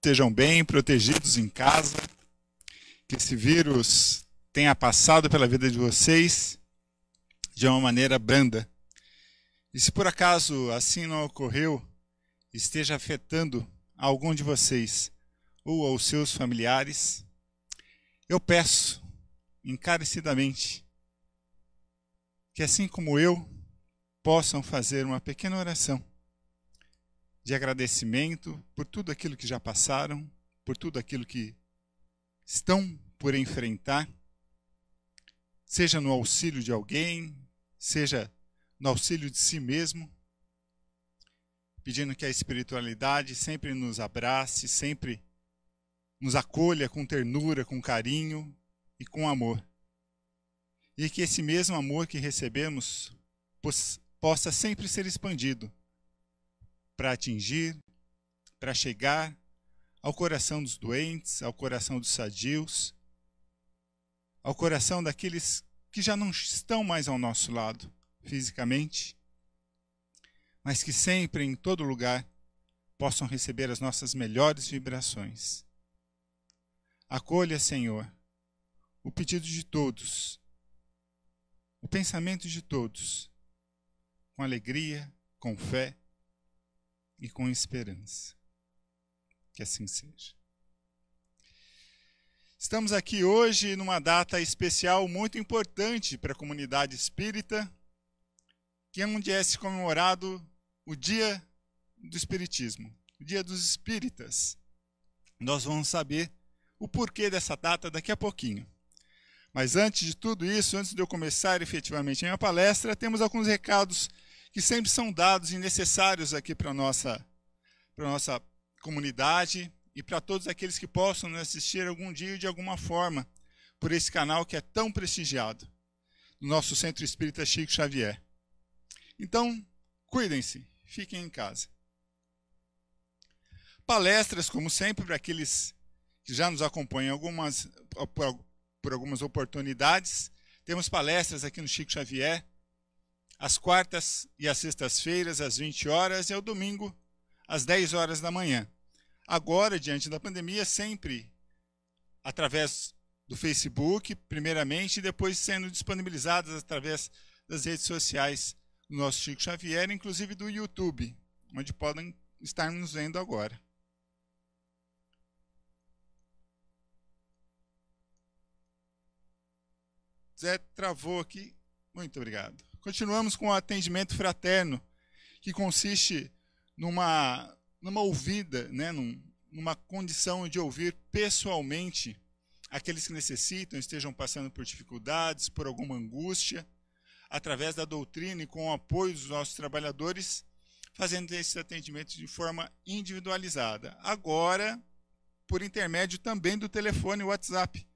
estejam bem, protegidos em casa, que esse vírus tenha passado pela vida de vocês de uma maneira branda. E se por acaso assim não ocorreu, esteja afetando algum de vocês ou aos seus familiares, eu peço encarecidamente que assim como eu possam fazer uma pequena oração de agradecimento por tudo aquilo que já passaram, por tudo aquilo que estão por enfrentar, seja no auxílio de alguém, seja no auxílio de si mesmo, pedindo que a espiritualidade sempre nos abrace, sempre nos acolha com ternura, com carinho e com amor. E que esse mesmo amor que recebemos possa sempre ser expandido para atingir, para chegar ao coração dos doentes, ao coração dos sadios, ao coração daqueles que já não estão mais ao nosso lado fisicamente, mas que sempre, em todo lugar, possam receber as nossas melhores vibrações. Acolha, Senhor, o pedido de todos, o pensamento de todos, com alegria, com fé e com esperança. Que assim seja. Estamos aqui hoje numa data especial muito importante para a comunidade espírita, que é onde é se comemorado o Dia do Espiritismo, o Dia dos Espíritas. Nós vamos saber o porquê dessa data daqui a pouquinho. Mas antes de tudo isso, antes de eu começar efetivamente a minha palestra, temos alguns recados que sempre são dados e necessários aqui para a nossa, pra nossa comunidade e para todos aqueles que possam nos assistir algum dia de alguma forma por esse canal que é tão prestigiado, no nosso Centro Espírita Chico Xavier. Então, cuidem-se, fiquem em casa. Palestras, como sempre, para aqueles que já nos acompanham algumas, por algumas oportunidades. Temos palestras aqui no Chico Xavier, às quartas e às sextas-feiras, às 20 horas, e ao domingo, às 10 horas da manhã. Agora, diante da pandemia, sempre através do Facebook, primeiramente, e depois sendo disponibilizadas através das redes sociais do nosso Chico Xavier, inclusive do YouTube, onde podem estar nos vendo agora. Zé travou aqui. Muito obrigado. Continuamos com o atendimento fraterno, que consiste numa, numa ouvida, né, num, numa condição de ouvir pessoalmente aqueles que necessitam, estejam passando por dificuldades, por alguma angústia, através da doutrina e com o apoio dos nossos trabalhadores, fazendo esses atendimentos de forma individualizada. Agora, por intermédio também do telefone WhatsApp.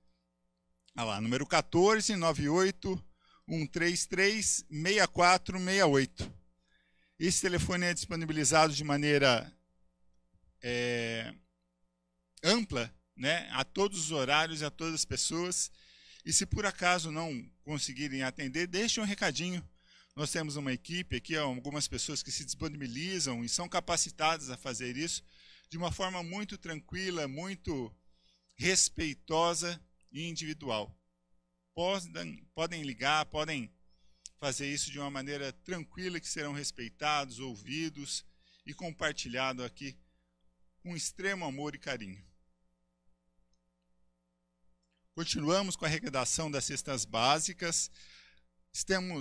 Olha lá, número 1498. 133 6468. Esse telefone é disponibilizado de maneira é, ampla né, a todos os horários e a todas as pessoas. E se por acaso não conseguirem atender, deixe um recadinho. Nós temos uma equipe aqui, algumas pessoas que se disponibilizam e são capacitadas a fazer isso de uma forma muito tranquila, muito respeitosa e individual podem, podem ligar, podem fazer isso de uma maneira tranquila, que serão respeitados, ouvidos e compartilhado aqui com extremo amor e carinho. Continuamos com a arrecadação das cestas básicas.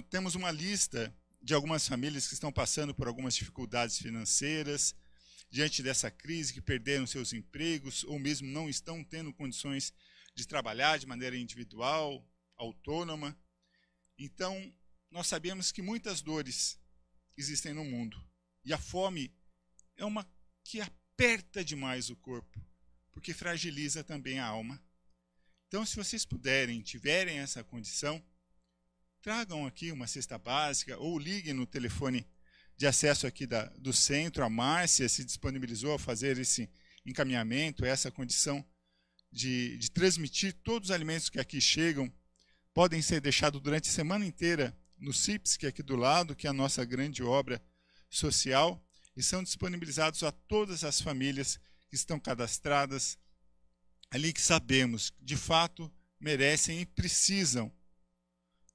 temos uma lista de algumas famílias que estão passando por algumas dificuldades financeiras diante dessa crise, que perderam seus empregos ou mesmo não estão tendo condições de trabalhar de maneira individual, autônoma. Então, nós sabemos que muitas dores existem no mundo. E a fome é uma que aperta demais o corpo, porque fragiliza também a alma. Então, se vocês puderem, tiverem essa condição, tragam aqui uma cesta básica ou liguem no telefone de acesso aqui da, do centro. A Márcia se disponibilizou a fazer esse encaminhamento, essa condição de, de transmitir todos os alimentos que aqui chegam podem ser deixados durante a semana inteira no CIPS, que é aqui do lado, que é a nossa grande obra social, e são disponibilizados a todas as famílias que estão cadastradas ali, que sabemos de fato merecem e precisam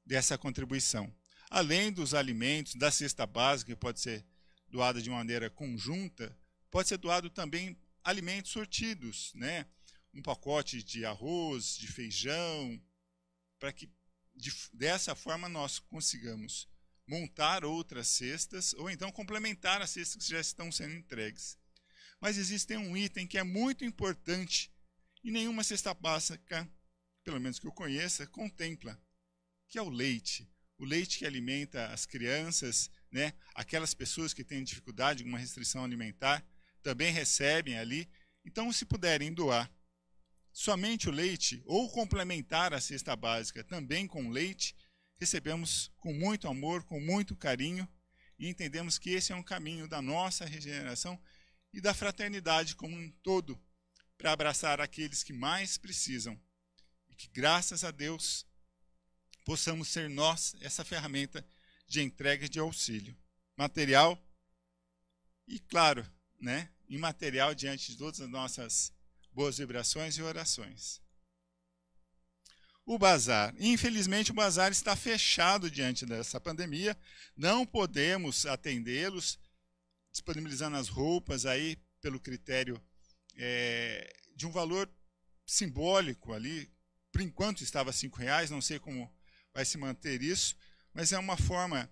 dessa contribuição. Além dos alimentos, da cesta básica, que pode ser doada de maneira conjunta, pode ser doado também alimentos sortidos, né? Um pacote de arroz, de feijão, para que de, dessa forma nós consigamos montar outras cestas ou então complementar as cestas que já estão sendo entregues. Mas existe um item que é muito importante e nenhuma cesta básica, pelo menos que eu conheça, contempla, que é o leite. O leite que alimenta as crianças, né? aquelas pessoas que têm dificuldade, alguma restrição alimentar, também recebem ali. Então, se puderem doar somente o leite ou complementar a cesta básica também com leite, recebemos com muito amor, com muito carinho e entendemos que esse é um caminho da nossa regeneração e da fraternidade como um todo para abraçar aqueles que mais precisam e que graças a Deus possamos ser nós essa ferramenta de entrega de auxílio material e claro, né, imaterial diante de todas as nossas boas vibrações e orações. O bazar. Infelizmente, o bazar está fechado diante dessa pandemia. Não podemos atendê-los, disponibilizando as roupas aí pelo critério é, de um valor simbólico ali. Por enquanto estava cinco reais, não sei como vai se manter isso, mas é uma forma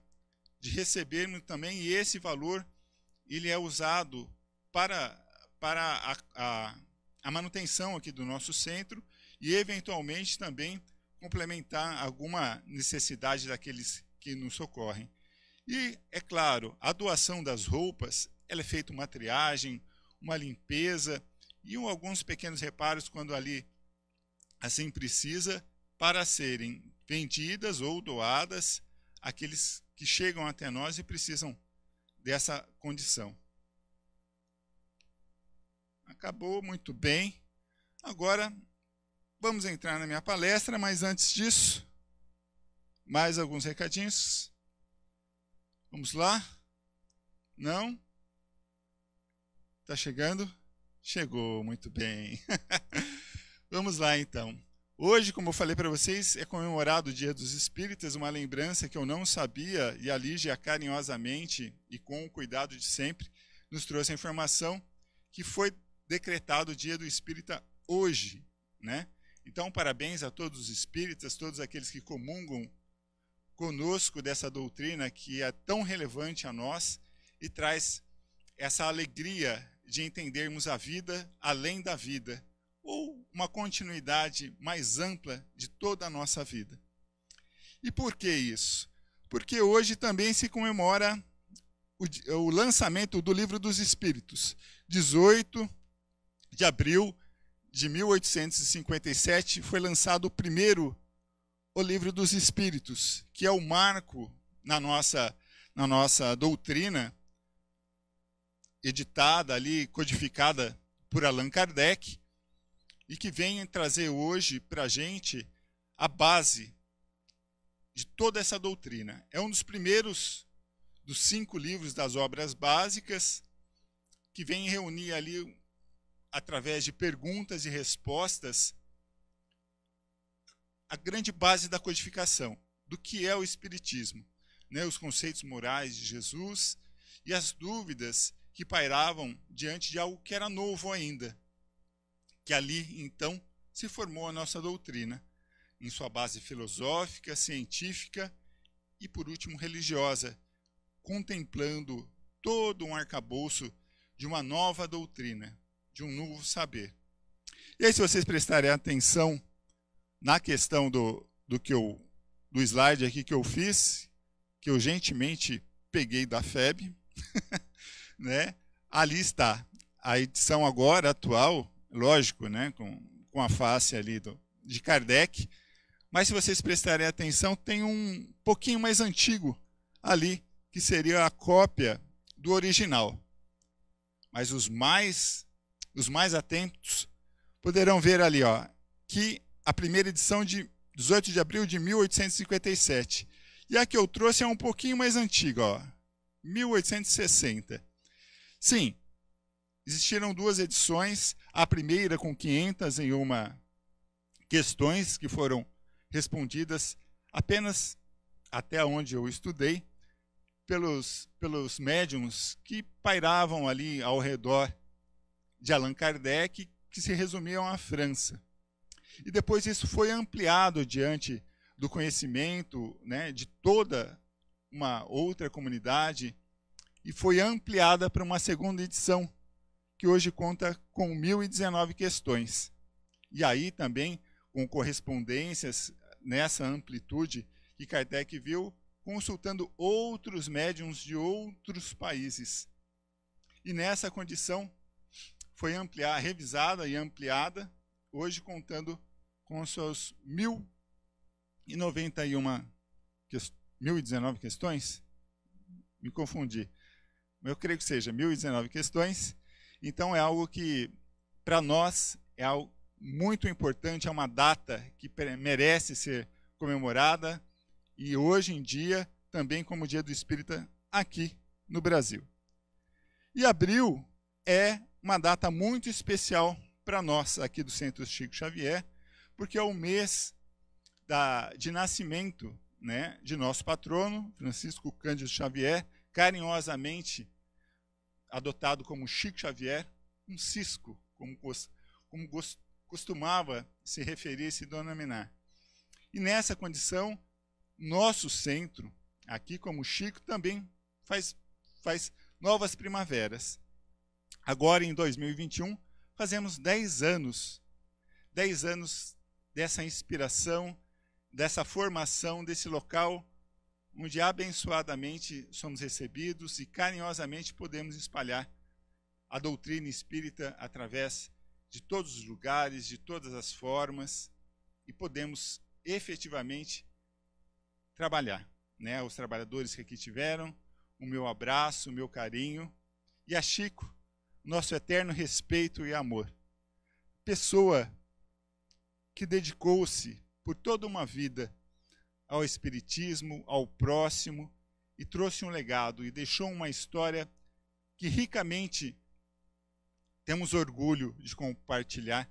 de recebermos também e esse valor ele é usado para para a, a, a manutenção aqui do nosso centro e, eventualmente, também complementar alguma necessidade daqueles que nos socorrem. E, é claro, a doação das roupas, ela é feita uma triagem, uma limpeza e um, alguns pequenos reparos quando ali assim precisa para serem vendidas ou doadas àqueles que chegam até nós e precisam dessa condição. Acabou muito bem. Agora vamos entrar na minha palestra, mas antes disso, mais alguns recadinhos. Vamos lá? Não? Está chegando? Chegou, muito bem. Vamos lá então. Hoje, como eu falei para vocês, é comemorado o Dia dos Espíritas, uma lembrança que eu não sabia e a Lígia carinhosamente e com o cuidado de sempre nos trouxe a informação que foi decretado o Dia do Espírita hoje, né? Então, parabéns a todos os espíritas, todos aqueles que comungam conosco dessa doutrina que é tão relevante a nós e traz essa alegria de entendermos a vida além da vida, ou uma continuidade mais ampla de toda a nossa vida. E por que isso? Porque hoje também se comemora o, o lançamento do Livro dos Espíritos, 18 de abril de 1857 foi lançado o primeiro o livro dos Espíritos, que é o marco na nossa na nossa doutrina editada ali codificada por Allan Kardec e que vem trazer hoje para a gente a base de toda essa doutrina. É um dos primeiros dos cinco livros das obras básicas que vem reunir ali através de perguntas e respostas, a grande base da codificação, do que é o Espiritismo, né, os conceitos morais de Jesus e as dúvidas que pairavam diante de algo que era novo ainda, que ali então se formou a nossa doutrina, em sua base filosófica, científica e, por último, religiosa, contemplando todo um arcabouço de uma nova doutrina, de um novo saber. E aí, se vocês prestarem atenção na questão do, do, que eu, do slide aqui que eu fiz, que eu gentilmente peguei da FEB, né? ali está a edição agora, atual, lógico, né? com, com a face ali do, de Kardec, mas se vocês prestarem atenção, tem um pouquinho mais antigo ali, que seria a cópia do original. Mas os mais os mais atentos, poderão ver ali ó, que a primeira edição de 18 de abril de 1857. E a que eu trouxe é um pouquinho mais antiga, ó, 1860. Sim, existiram duas edições, a primeira com 501 questões que foram respondidas apenas até onde eu estudei pelos pelos médiums que pairavam ali ao redor de Allan Kardec, que se resumiam à França. E depois isso foi ampliado diante do conhecimento né, de toda uma outra comunidade e foi ampliada para uma segunda edição, que hoje conta com 1.019 questões. E aí também com correspondências nessa amplitude que Kardec viu, consultando outros médiums de outros países. E nessa condição, foi ampliada, revisada e ampliada, hoje contando com seus 1.091, 1.019 questões, me confundi, eu creio que seja 1.019 questões, então é algo que, para nós, é algo muito importante, é uma data que merece ser comemorada e hoje em dia também como Dia do Espírita aqui no Brasil. E abril é uma data muito especial para nós aqui do Centro Chico Xavier, porque é o mês da, de nascimento né, de nosso patrono, Francisco Cândido Xavier, carinhosamente adotado como Chico Xavier, um cisco, como, como costumava se referir se denominar. E nessa condição, nosso centro, aqui como Chico, também faz, faz novas primaveras. Agora em 2021, fazemos 10 anos. 10 anos dessa inspiração, dessa formação, desse local onde abençoadamente somos recebidos e carinhosamente podemos espalhar a doutrina espírita através de todos os lugares, de todas as formas e podemos efetivamente trabalhar. Né? Os trabalhadores que aqui tiveram, o meu abraço, o meu carinho. E a Chico, nosso eterno respeito e amor. Pessoa que dedicou-se por toda uma vida ao Espiritismo, ao próximo, e trouxe um legado e deixou uma história que ricamente temos orgulho de compartilhar.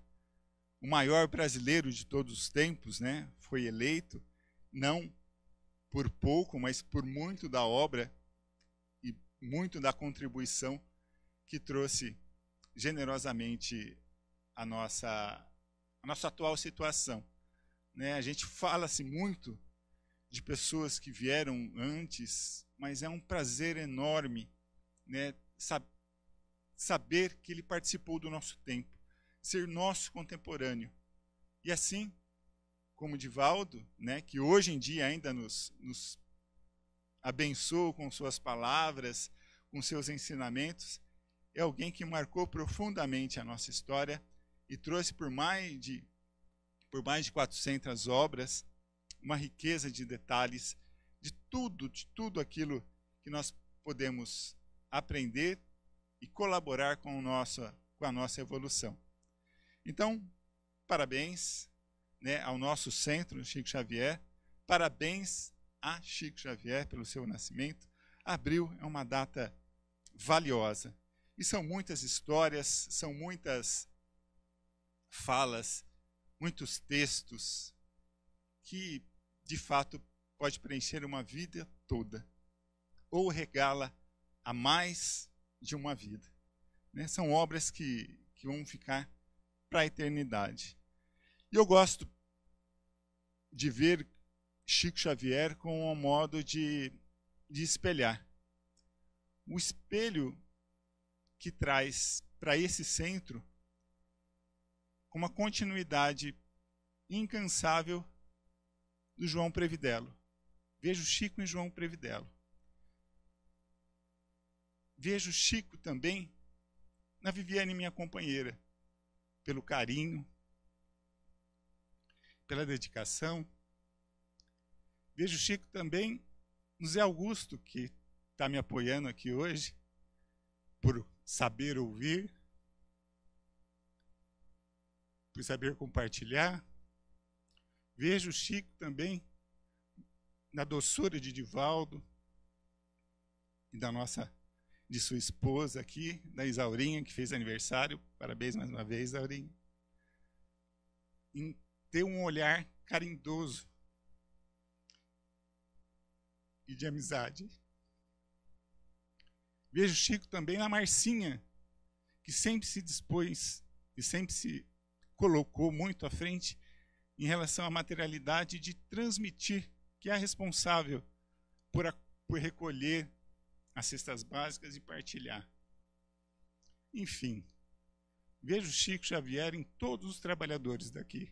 O maior brasileiro de todos os tempos, né? Foi eleito, não por pouco, mas por muito da obra e muito da contribuição que trouxe generosamente a nossa, a nossa atual situação. Né? A gente fala-se muito de pessoas que vieram antes, mas é um prazer enorme né, sab saber que ele participou do nosso tempo, ser nosso contemporâneo. E assim, como Divaldo, né, que hoje em dia ainda nos, nos abençoa com suas palavras, com seus ensinamentos, é alguém que marcou profundamente a nossa história e trouxe por mais de por mais de 400 obras uma riqueza de detalhes de tudo, de tudo aquilo que nós podemos aprender e colaborar com, nossa, com a nossa evolução. Então, parabéns né, ao nosso centro, Chico Xavier, parabéns a Chico Xavier pelo seu nascimento. Abril é uma data valiosa. E são muitas histórias, são muitas falas, muitos textos que, de fato, pode preencher uma vida toda ou regala a mais de uma vida. Né? São obras que, que vão ficar para a eternidade. E eu gosto de ver Chico Xavier com um modo de, de espelhar. O espelho que traz para esse centro uma continuidade incansável do João Previdelo. Vejo Chico em João Previdelo. Vejo Chico também na Viviane, minha companheira, pelo carinho, pela dedicação. Vejo Chico também no Zé Augusto, que está me apoiando aqui hoje, por saber ouvir, por saber compartilhar. Vejo o Chico também na doçura de Divaldo e da nossa de sua esposa aqui, da Isaurinha, que fez aniversário. Parabéns mais uma vez, Isaurinha. Em ter um olhar carindoso e de amizade. Vejo Chico também na Marcinha, que sempre se dispôs e sempre se colocou muito à frente em relação à materialidade de transmitir que é a responsável por, a, por recolher as cestas básicas e partilhar. Enfim, vejo Chico Xavier em todos os trabalhadores daqui.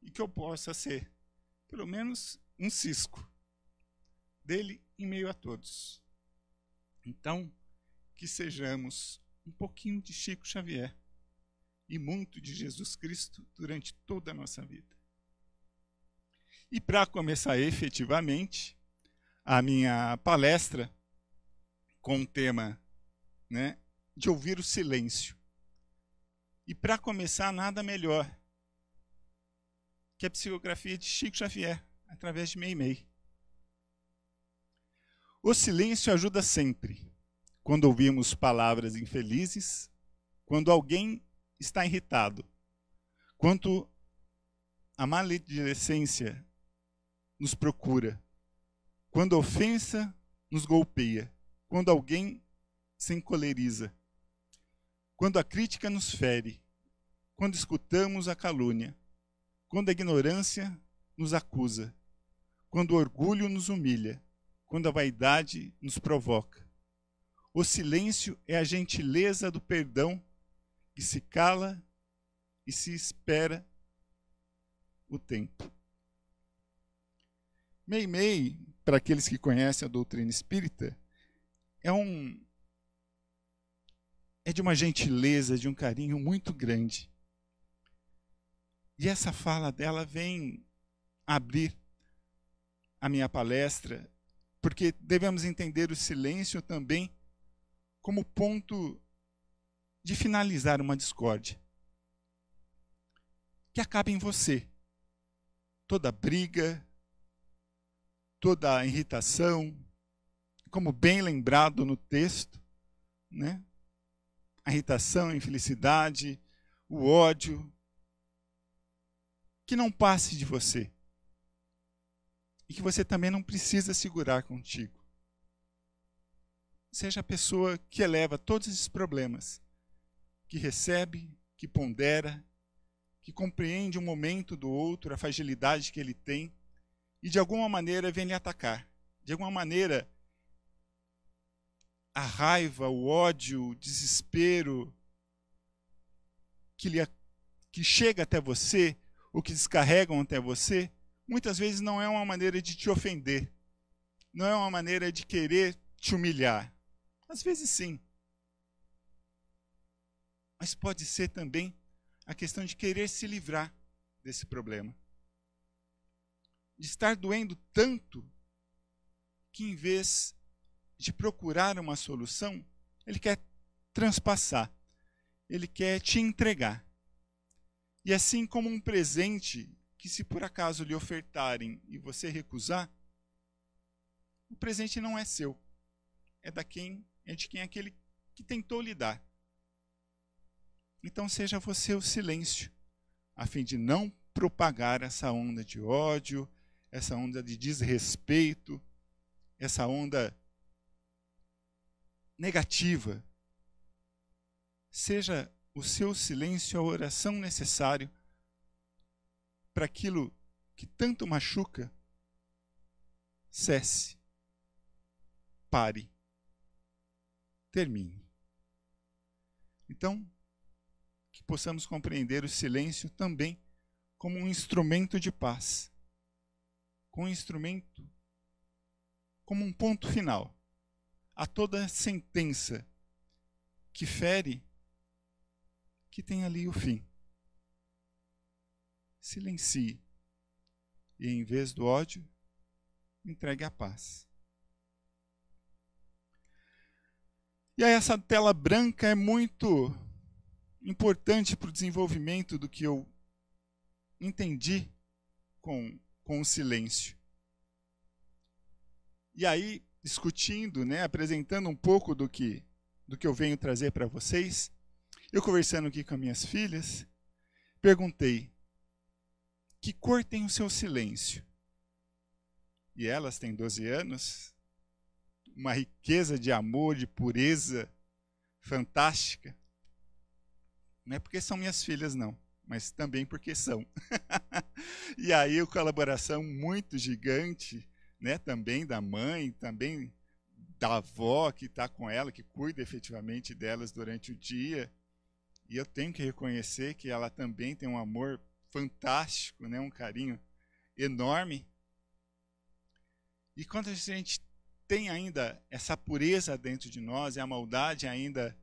E que eu possa ser, pelo menos, um cisco dele em meio a todos. Então, que sejamos um pouquinho de Chico Xavier e muito de Jesus Cristo durante toda a nossa vida. E para começar efetivamente a minha palestra com o tema né, de ouvir o silêncio. E para começar, nada melhor que a psicografia de Chico Xavier, através de Meimei. O silêncio ajuda sempre. Quando ouvimos palavras infelizes, quando alguém está irritado, quanto a maledicência nos procura, quando a ofensa nos golpeia, quando alguém se encoleriza, quando a crítica nos fere, quando escutamos a calúnia, quando a ignorância nos acusa, quando o orgulho nos humilha, quando a vaidade nos provoca. O silêncio é a gentileza do perdão que se cala e se espera o tempo. Meimei, para aqueles que conhecem a doutrina espírita, é um é de uma gentileza, de um carinho muito grande. E essa fala dela vem abrir a minha palestra porque devemos entender o silêncio também como ponto de finalizar uma discórdia que acabe em você. Toda briga, toda irritação, como bem lembrado no texto, né? A irritação, a infelicidade, o ódio, que não passe de você e que você também não precisa segurar contigo. Seja a pessoa que eleva todos esses problemas, que recebe, que pondera, que compreende um momento do outro, a fragilidade que ele tem e de alguma maneira vem lhe atacar. De alguma maneira, a raiva, o ódio, o desespero que, lhe, que chega até você, ou que descarregam até você, muitas vezes não é uma maneira de te ofender, não é uma maneira de querer te humilhar. Às vezes sim. Mas pode ser também a questão de querer se livrar desse problema. De estar doendo tanto que, em vez de procurar uma solução, ele quer transpassar, ele quer te entregar. E assim como um presente que se por acaso lhe ofertarem e você recusar, o presente não é seu, é da quem é de quem é aquele que tentou lhe dar. Então seja você o silêncio, a fim de não propagar essa onda de ódio, essa onda de desrespeito, essa onda negativa. Seja o seu silêncio a oração necessária para aquilo que tanto machuca cesse, pare, termine. Então, que possamos compreender o silêncio também como um instrumento de paz, como um instrumento, como um ponto final a toda sentença que fere, que tem ali o fim silencie e, em vez do ódio, entregue a paz. E aí, essa tela branca é muito importante para o desenvolvimento do que eu entendi com, com o silêncio. E aí, discutindo, né, apresentando um pouco do que, do que eu venho trazer para vocês, eu conversando aqui com minhas filhas, perguntei: que cor tem o seu silêncio? E elas têm 12 anos, uma riqueza de amor, de pureza fantástica. Não é porque são minhas filhas, não, mas também porque são. e aí, a colaboração muito gigante, né, também da mãe, também da avó que está com ela, que cuida efetivamente delas durante o dia. E eu tenho que reconhecer que ela também tem um amor fantástico, né? um carinho enorme. E quando a gente tem ainda essa pureza dentro de nós e a maldade ainda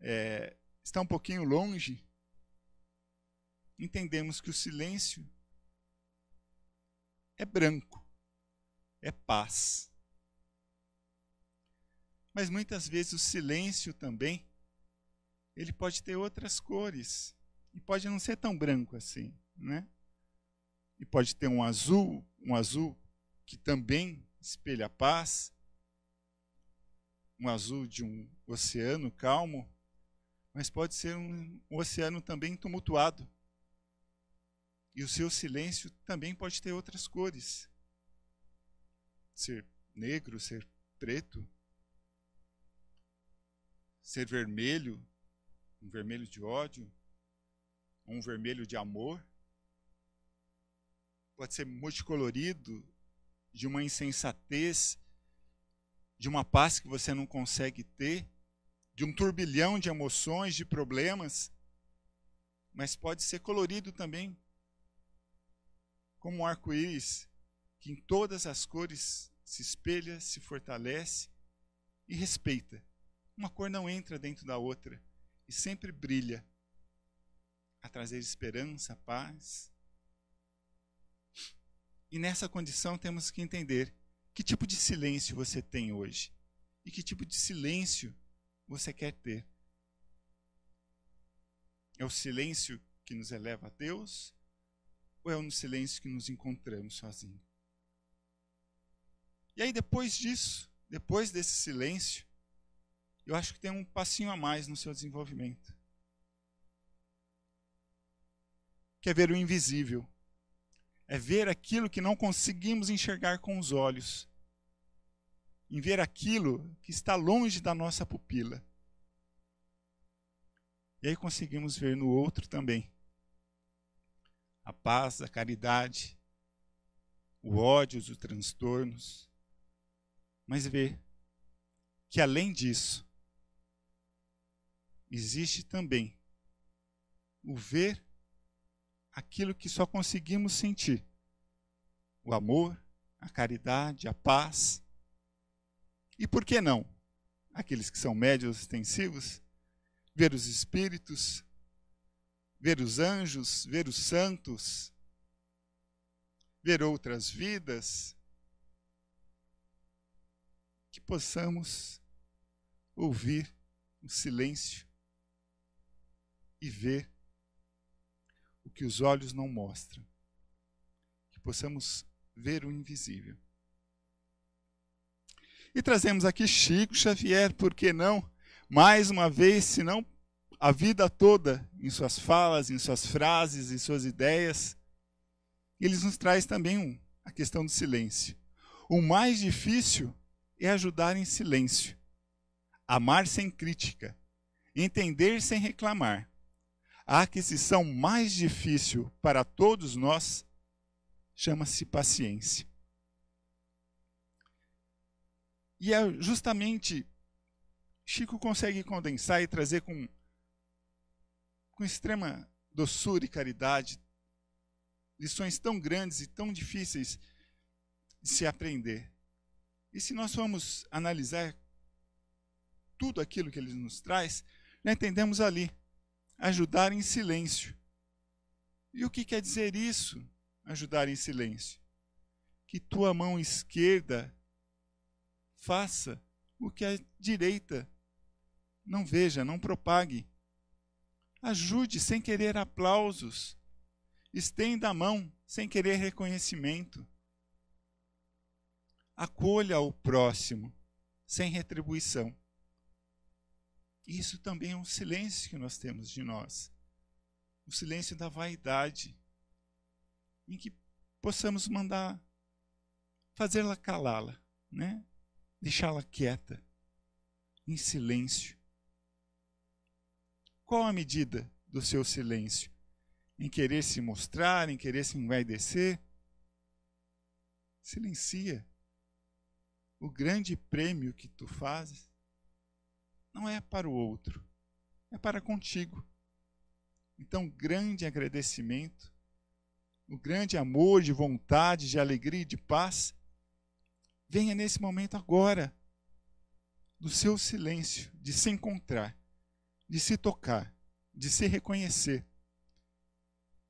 é, está um pouquinho longe, entendemos que o silêncio é branco, é paz. Mas muitas vezes o silêncio também, ele pode ter outras cores e pode não ser tão branco assim né? E pode ter um azul, um azul que também espelha a paz, um azul de um oceano calmo, mas pode ser um, um oceano também tumultuado. E o seu silêncio também pode ter outras cores. Ser negro, ser preto, ser vermelho, um vermelho de ódio, um vermelho de amor pode ser multicolorido, de uma insensatez, de uma paz que você não consegue ter, de um turbilhão de emoções, de problemas, mas pode ser colorido também, como um arco-íris, que em todas as cores se espelha, se fortalece e respeita. Uma cor não entra dentro da outra e sempre brilha a trazer esperança, paz, e nessa condição temos que entender que tipo de silêncio você tem hoje e que tipo de silêncio você quer ter. É o silêncio que nos eleva a Deus ou é o silêncio que nos encontramos sozinhos? E aí, depois disso, depois desse silêncio, eu acho que tem um passinho a mais no seu desenvolvimento. Quer é ver o invisível é ver aquilo que não conseguimos enxergar com os olhos, em ver aquilo que está longe da nossa pupila. E aí conseguimos ver no outro também a paz, a caridade, o ódio, os transtornos, mas ver que além disso existe também o ver aquilo que só conseguimos sentir: o amor, a caridade, a paz. E por que não? Aqueles que são médios extensivos, ver os espíritos, ver os anjos, ver os santos, ver outras vidas, que possamos ouvir o silêncio e ver o que os olhos não mostram. Que possamos ver o invisível. E trazemos aqui Chico Xavier, por que não? Mais uma vez, se não a vida toda, em suas falas, em suas frases, em suas ideias, eles nos traz também um, a questão do silêncio. O mais difícil é ajudar em silêncio, amar sem crítica, entender sem reclamar, a aquisição mais difícil para todos nós chama-se paciência. E é justamente Chico consegue condensar e trazer com, com extrema doçura e caridade lições tão grandes e tão difíceis de se aprender. E se nós formos analisar tudo aquilo que ele nos traz, já entendemos ali ajudar em silêncio. E o que quer dizer isso, ajudar em silêncio? Que tua mão esquerda faça o que a direita não veja, não propague. Ajude sem querer aplausos. Estenda a mão sem querer reconhecimento. Acolha o próximo sem retribuição. Isso também é um silêncio que nós temos de nós. O silêncio da vaidade, em que possamos mandar fazê-la calá-la, né? Deixá-la quieta, em silêncio. Qual a medida do seu silêncio? Em querer se mostrar, em querer se envaidecer? Silencia. O grande prêmio que tu fazes não é para o outro, é para contigo. Então, grande agradecimento, o grande amor de vontade, de alegria e de paz, venha nesse momento agora, do seu silêncio, de se encontrar, de se tocar, de se reconhecer.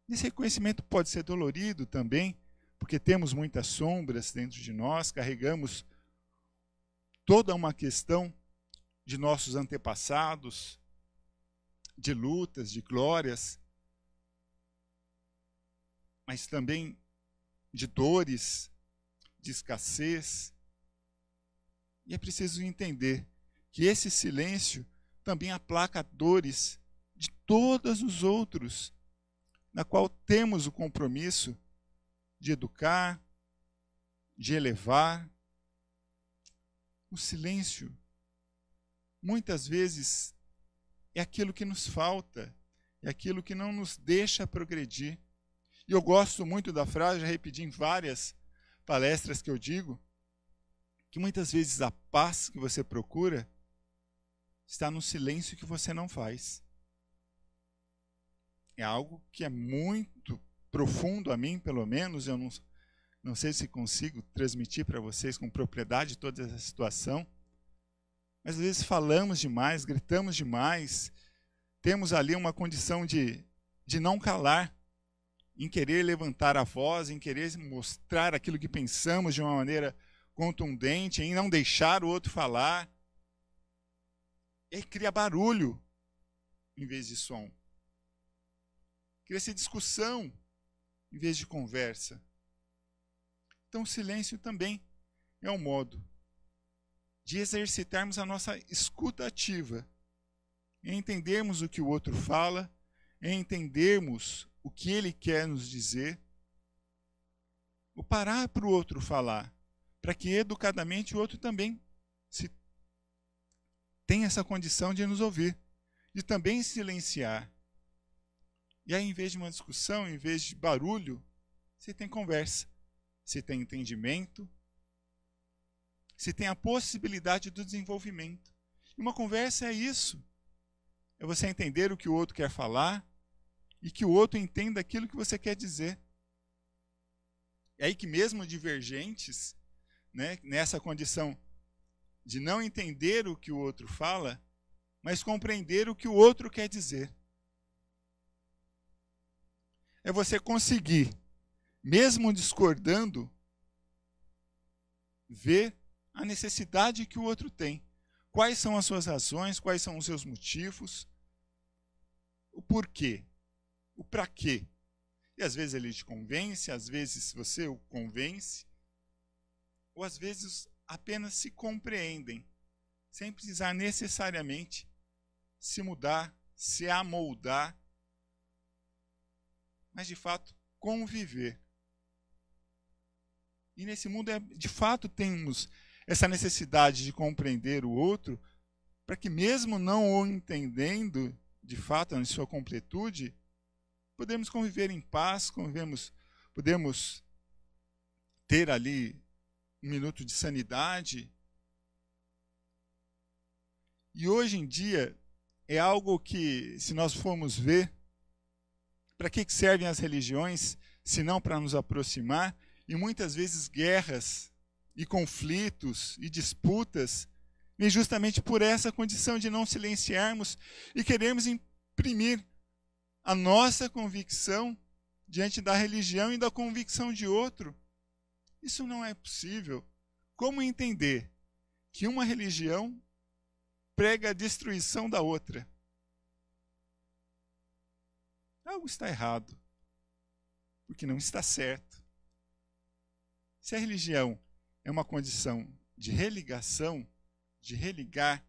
Esse reconhecimento pode ser dolorido também, porque temos muitas sombras dentro de nós, carregamos toda uma questão de nossos antepassados, de lutas, de glórias, mas também de dores, de escassez. E é preciso entender que esse silêncio também aplaca dores de todos os outros, na qual temos o compromisso de educar, de elevar. O silêncio muitas vezes é aquilo que nos falta, é aquilo que não nos deixa progredir. E eu gosto muito da frase, já repeti em várias palestras que eu digo, que muitas vezes a paz que você procura está no silêncio que você não faz. É algo que é muito profundo a mim, pelo menos, eu não, não sei se consigo transmitir para vocês com propriedade toda essa situação, mas às vezes falamos demais, gritamos demais, temos ali uma condição de, de não calar, em querer levantar a voz, em querer mostrar aquilo que pensamos de uma maneira contundente, em não deixar o outro falar. E cria barulho em vez de som. Cria-se discussão em vez de conversa. Então, o silêncio também é um modo de exercitarmos a nossa escuta ativa, em entendermos o que o outro fala, em entendermos o que ele quer nos dizer, o parar para o outro falar, para que educadamente o outro também se tenha essa condição de nos ouvir, de também silenciar. E aí, em vez de uma discussão, em vez de barulho, se tem conversa, se tem entendimento, se tem a possibilidade do desenvolvimento. Uma conversa é isso. É você entender o que o outro quer falar e que o outro entenda aquilo que você quer dizer. É aí que mesmo divergentes, né, nessa condição de não entender o que o outro fala, mas compreender o que o outro quer dizer. É você conseguir, mesmo discordando, ver a necessidade que o outro tem. Quais são as suas razões, quais são os seus motivos, o porquê, o para quê. E às vezes ele te convence, às vezes você o convence, ou às vezes apenas se compreendem, sem precisar necessariamente se mudar, se amoldar, mas de fato conviver. E nesse mundo, é, de fato, temos essa necessidade de compreender o outro, para que, mesmo não o entendendo de fato em sua completude, podemos conviver em paz, convivemos, podemos ter ali um minuto de sanidade. E hoje em dia é algo que, se nós formos ver, para que servem as religiões, se não para nos aproximar? E muitas vezes guerras e conflitos e disputas e justamente por essa condição de não silenciarmos e queremos imprimir a nossa convicção diante da religião e da convicção de outro. Isso não é possível. Como entender que uma religião prega a destruição da outra? Algo está errado, porque não está certo. Se a religião é uma condição de religação, de religar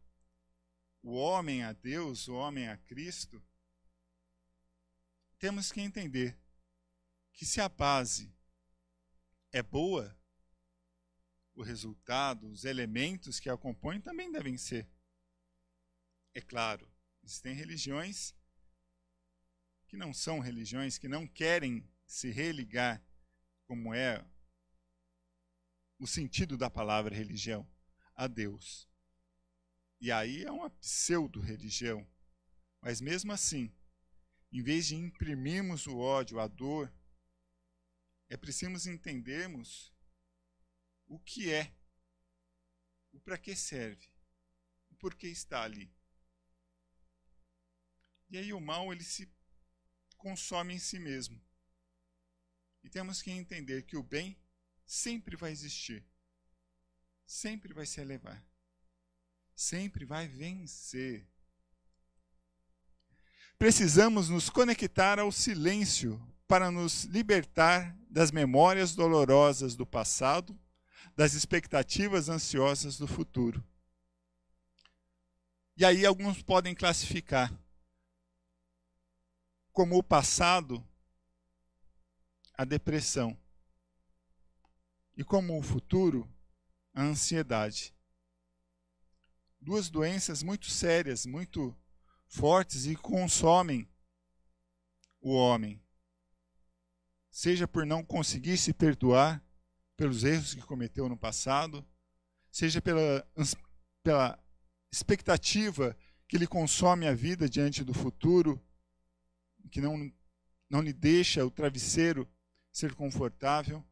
o homem a Deus, o homem a Cristo, temos que entender que se a base é boa, o resultado, os elementos que a compõem também devem ser. É claro, existem religiões que não são religiões, que não querem se religar, como é o sentido da palavra religião a Deus. E aí é uma pseudo-religião. Mas mesmo assim, em vez de imprimirmos o ódio, a dor, é preciso entendermos o que é, o para que serve, o porquê está ali. E aí o mal ele se consome em si mesmo. E temos que entender que o bem sempre vai existir. Sempre vai se elevar. Sempre vai vencer. Precisamos nos conectar ao silêncio para nos libertar das memórias dolorosas do passado, das expectativas ansiosas do futuro. E aí alguns podem classificar como o passado a depressão, e como o futuro, a ansiedade. Duas doenças muito sérias, muito fortes e consomem o homem. Seja por não conseguir se perdoar pelos erros que cometeu no passado, seja pela, pela expectativa que lhe consome a vida diante do futuro, que não, não lhe deixa o travesseiro ser confortável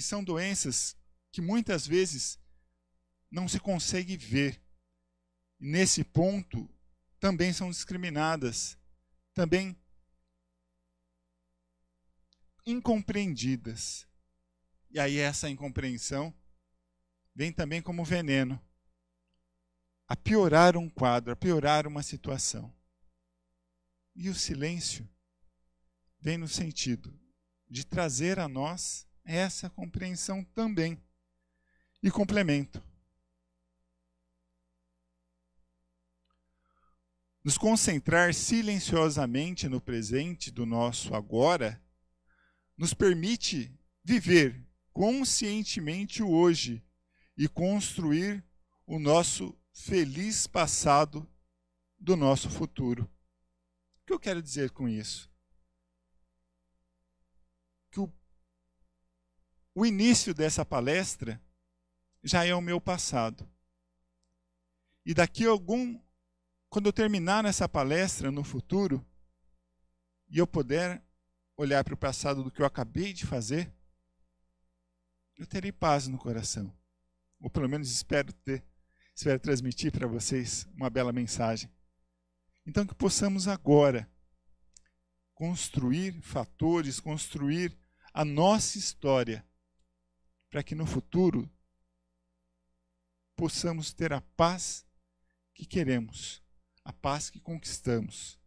e são doenças que muitas vezes não se consegue ver. E nesse ponto, também são discriminadas, também incompreendidas. E aí essa incompreensão vem também como veneno a piorar um quadro, a piorar uma situação. E o silêncio vem no sentido de trazer a nós essa compreensão também. E complemento. Nos concentrar silenciosamente no presente do nosso agora nos permite viver conscientemente o hoje e construir o nosso feliz passado do nosso futuro. O que eu quero dizer com isso? o início dessa palestra já é o meu passado. E daqui a algum, quando eu terminar essa palestra no futuro, e eu puder olhar para o passado do que eu acabei de fazer, eu terei paz no coração. Ou pelo menos espero ter, espero transmitir para vocês uma bela mensagem. Então que possamos agora construir fatores, construir a nossa história para que no futuro possamos ter a paz que queremos, a paz que conquistamos.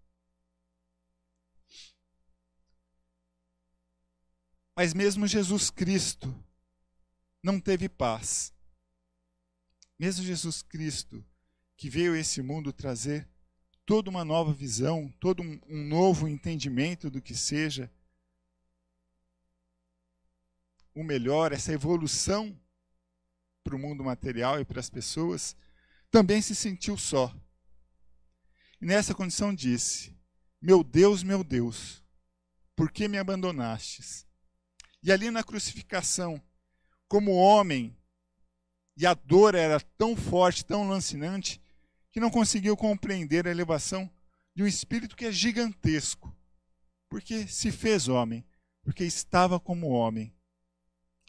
Mas mesmo Jesus Cristo não teve paz. Mesmo Jesus Cristo, que veio a esse mundo trazer toda uma nova visão, todo um, um novo entendimento do que seja o melhor, essa evolução para o mundo material e para as pessoas, também se sentiu só. E nessa condição disse: Meu Deus, meu Deus, por que me abandonastes? E ali na crucificação, como homem, e a dor era tão forte, tão lancinante, que não conseguiu compreender a elevação de um espírito que é gigantesco, porque se fez homem, porque estava como homem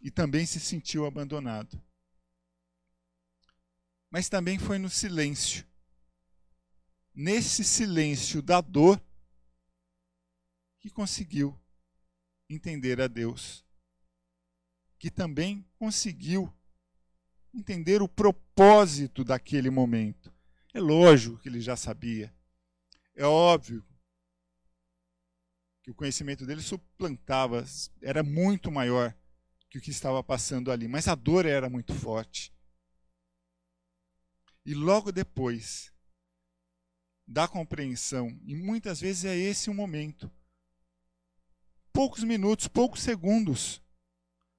e também se sentiu abandonado. Mas também foi no silêncio. Nesse silêncio da dor, que conseguiu entender a Deus, que também conseguiu entender o propósito daquele momento. É lógico que ele já sabia, é óbvio que o conhecimento dele suplantava, era muito maior que o que estava passando ali, mas a dor era muito forte. E logo depois da compreensão, e muitas vezes é esse o momento, poucos minutos, poucos segundos,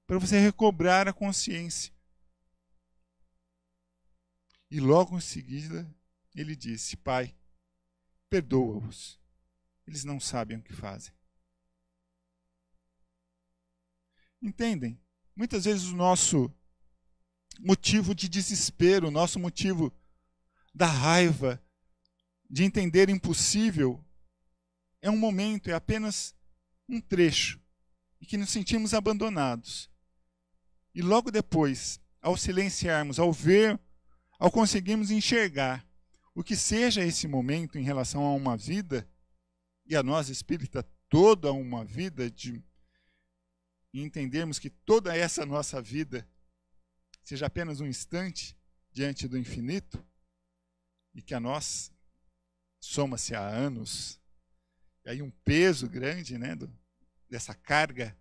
para você recobrar a consciência. E logo em seguida, ele disse: Pai, perdoa-os. Eles não sabem o que fazem. Entendem? Muitas vezes o nosso motivo de desespero, o nosso motivo da raiva, de entender impossível, é um momento, é apenas um trecho, e que nos sentimos abandonados. E logo depois, ao silenciarmos, ao ver, ao conseguirmos enxergar o que seja esse momento em relação a uma vida, e a nós espírita, toda uma vida de e entendermos que toda essa nossa vida seja apenas um instante diante do infinito e que a nós soma-se a anos, e aí um peso grande né, do, dessa carga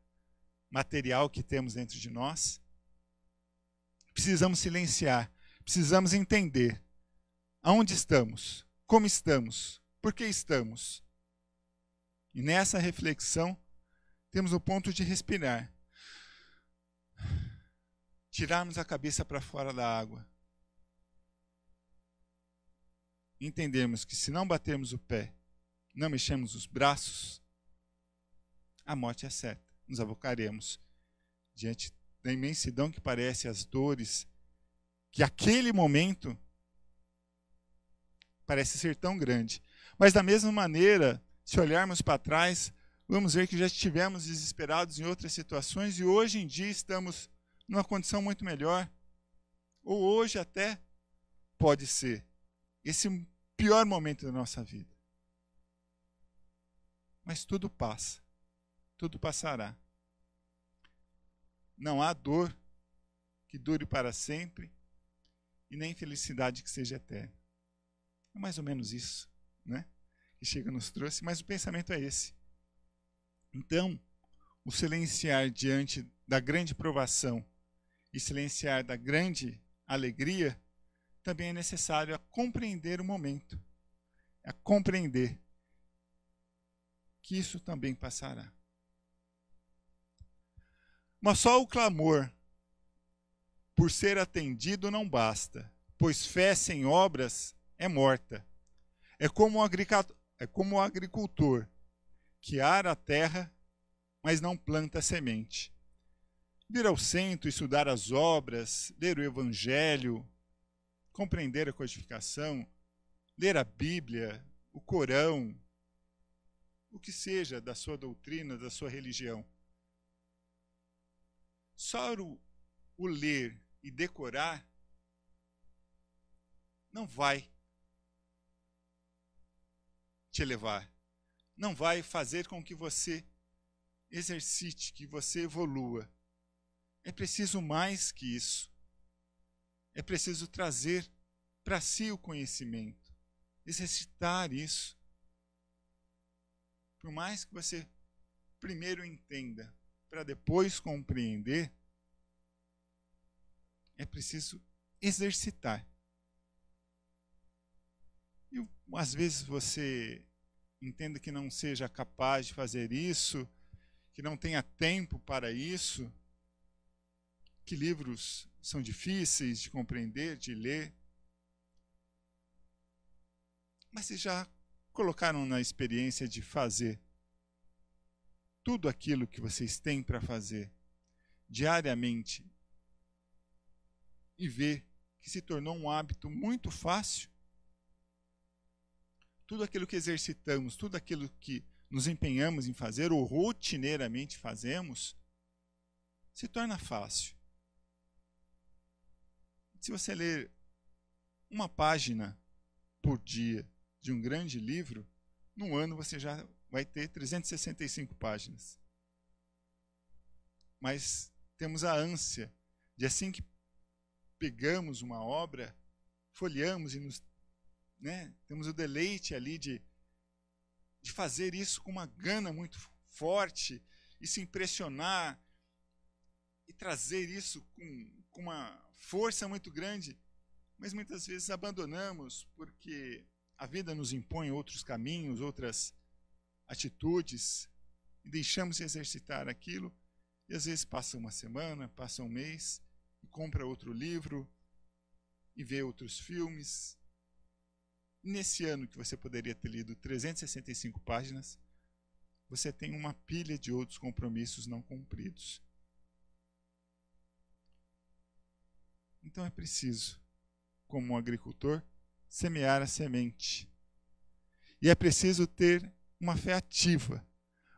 material que temos dentro de nós. Precisamos silenciar, precisamos entender aonde estamos, como estamos, por que estamos. E nessa reflexão, temos o ponto de respirar. Tirarmos a cabeça para fora da água. Entendemos que se não batermos o pé, não mexermos os braços, a morte é certa. Nos avocaremos diante da imensidão que parece as dores, que aquele momento parece ser tão grande. Mas da mesma maneira, se olharmos para trás, Vamos ver que já estivemos desesperados em outras situações e hoje em dia estamos numa condição muito melhor. Ou hoje até pode ser esse pior momento da nossa vida. Mas tudo passa. Tudo passará. Não há dor que dure para sempre e nem felicidade que seja eterna. É mais ou menos isso, né? Que chega nos trouxe, mas o pensamento é esse. Então, o silenciar diante da grande provação e silenciar da grande alegria, também é necessário a compreender o momento, a compreender que isso também passará. Mas só o clamor por ser atendido não basta, pois fé sem obras é morta. É como o, é como o agricultor que ara a terra, mas não planta a semente. Vir ao centro, estudar as obras, ler o Evangelho, compreender a codificação, ler a Bíblia, o Corão, o que seja da sua doutrina, da sua religião. Só o, o ler e decorar não vai te levar não vai fazer com que você exercite, que você evolua. É preciso mais que isso. É preciso trazer para si o conhecimento, exercitar isso. Por mais que você primeiro entenda, para depois compreender, é preciso exercitar. E às vezes você entenda que não seja capaz de fazer isso, que não tenha tempo para isso, que livros são difíceis de compreender, de ler. Mas se já colocaram na experiência de fazer tudo aquilo que vocês têm para fazer diariamente e ver que se tornou um hábito muito fácil, tudo aquilo que exercitamos, tudo aquilo que nos empenhamos em fazer ou rotineiramente fazemos, se torna fácil. Se você ler uma página por dia de um grande livro, num ano você já vai ter 365 páginas. Mas temos a ânsia de assim que pegamos uma obra, folheamos e nos né? Temos o deleite ali de, de fazer isso com uma gana muito forte e se impressionar e trazer isso com, com uma força muito grande, mas muitas vezes abandonamos porque a vida nos impõe outros caminhos, outras atitudes e deixamos de exercitar aquilo e às vezes passa uma semana, passa um mês e compra outro livro e vê outros filmes Nesse ano que você poderia ter lido 365 páginas, você tem uma pilha de outros compromissos não cumpridos. Então é preciso, como um agricultor, semear a semente. E é preciso ter uma fé ativa,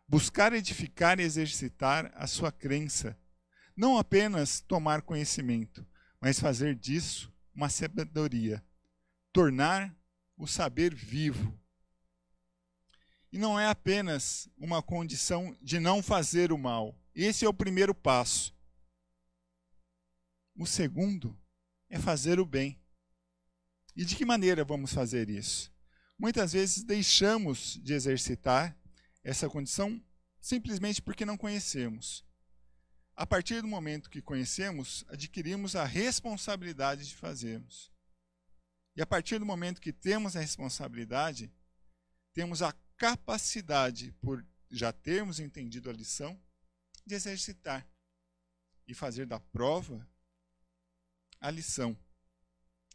buscar edificar e exercitar a sua crença. Não apenas tomar conhecimento, mas fazer disso uma sabedoria, tornar o saber vivo. E não é apenas uma condição de não fazer o mal. Esse é o primeiro passo. O segundo é fazer o bem. E de que maneira vamos fazer isso? Muitas vezes deixamos de exercitar essa condição simplesmente porque não conhecemos. A partir do momento que conhecemos, adquirimos a responsabilidade de fazermos. E a partir do momento que temos a responsabilidade, temos a capacidade, por já termos entendido a lição, de exercitar e fazer da prova a lição,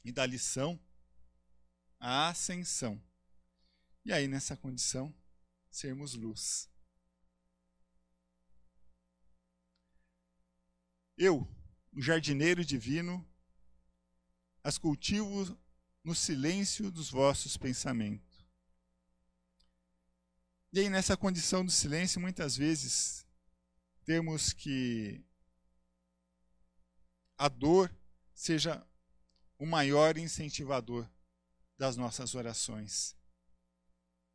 e da lição a ascensão. E aí, nessa condição, sermos luz. Eu, o jardineiro divino, as cultivo no silêncio dos vossos pensamentos. E aí, nessa condição do silêncio, muitas vezes temos que a dor seja o maior incentivador das nossas orações,